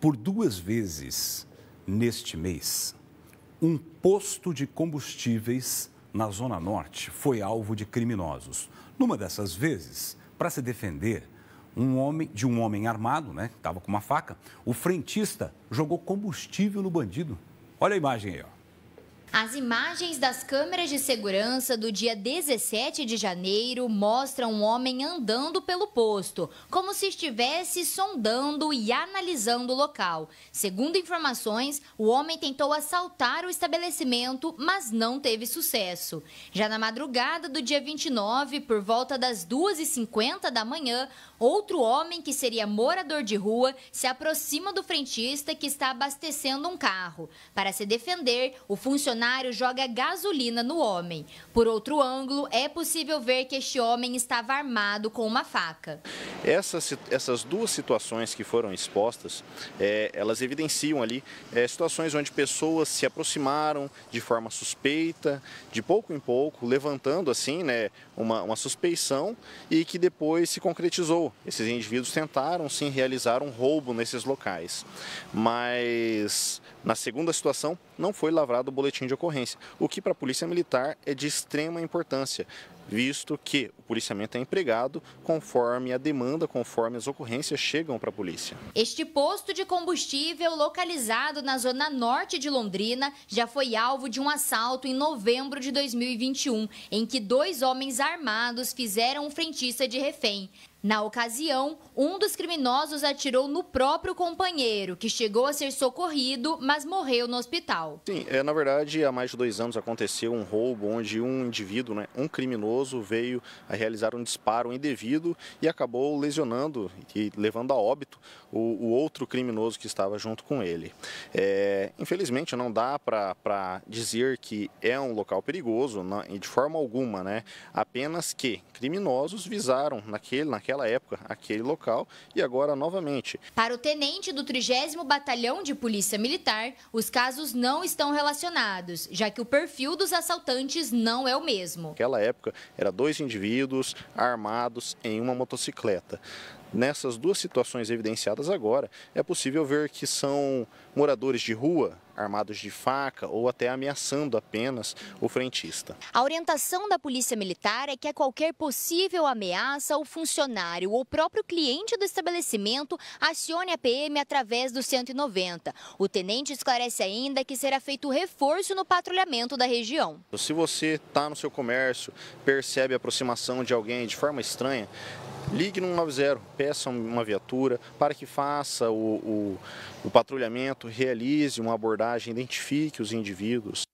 por duas vezes neste mês, um posto de combustíveis na Zona Norte foi alvo de criminosos. Numa dessas vezes, para se defender um homem de um homem armado, né, que estava com uma faca, o frentista jogou combustível no bandido. Olha a imagem aí, ó. As imagens das câmeras de segurança do dia 17 de janeiro mostram um homem andando pelo posto, como se estivesse sondando e analisando o local. Segundo informações, o homem tentou assaltar o estabelecimento, mas não teve sucesso. Já na madrugada do dia 29, por volta das 2h50 da manhã, outro homem que seria morador de rua se aproxima do frentista que está abastecendo um carro. Para se defender, o funcionário funcionário joga gasolina no homem. Por outro ângulo, é possível ver que este homem estava armado com uma faca. Essas, essas duas situações que foram expostas, é, elas evidenciam ali é, situações onde pessoas se aproximaram de forma suspeita, de pouco em pouco, levantando assim né, uma, uma suspeição e que depois se concretizou. Esses indivíduos tentaram sim realizar um roubo nesses locais. Mas na segunda situação, não foi lavrado o boletim de ocorrência, o que para a Polícia Militar é de extrema importância, visto que o policiamento é empregado conforme a demanda, conforme as ocorrências chegam para a polícia. Este posto de combustível, localizado na zona norte de Londrina, já foi alvo de um assalto em novembro de 2021, em que dois homens armados fizeram um frentista de refém. Na ocasião, um dos criminosos atirou no próprio companheiro, que chegou a ser socorrido, mas morreu no hospital. Sim, é, na verdade, há mais de dois anos aconteceu um roubo onde um indivíduo, né, um criminoso, veio a realizar um disparo indevido e acabou lesionando e levando a óbito o, o outro criminoso que estava junto com ele. É, infelizmente, não dá para dizer que é um local perigoso, não, de forma alguma, né? apenas que criminosos visaram naquele, naquele naquela época, aquele local e agora novamente. Para o tenente do 30 Batalhão de Polícia Militar, os casos não estão relacionados, já que o perfil dos assaltantes não é o mesmo. Naquela época, era dois indivíduos armados em uma motocicleta. Nessas duas situações evidenciadas agora, é possível ver que são moradores de rua, armados de faca ou até ameaçando apenas o frentista. A orientação da Polícia Militar é que a é qualquer possível ameaça, o funcionário ou próprio cliente do estabelecimento acione a PM através do 190. O tenente esclarece ainda que será feito reforço no patrulhamento da região. Se você está no seu comércio, percebe a aproximação de alguém de forma estranha, Ligue no 190, peça uma viatura para que faça o, o, o patrulhamento, realize uma abordagem, identifique os indivíduos.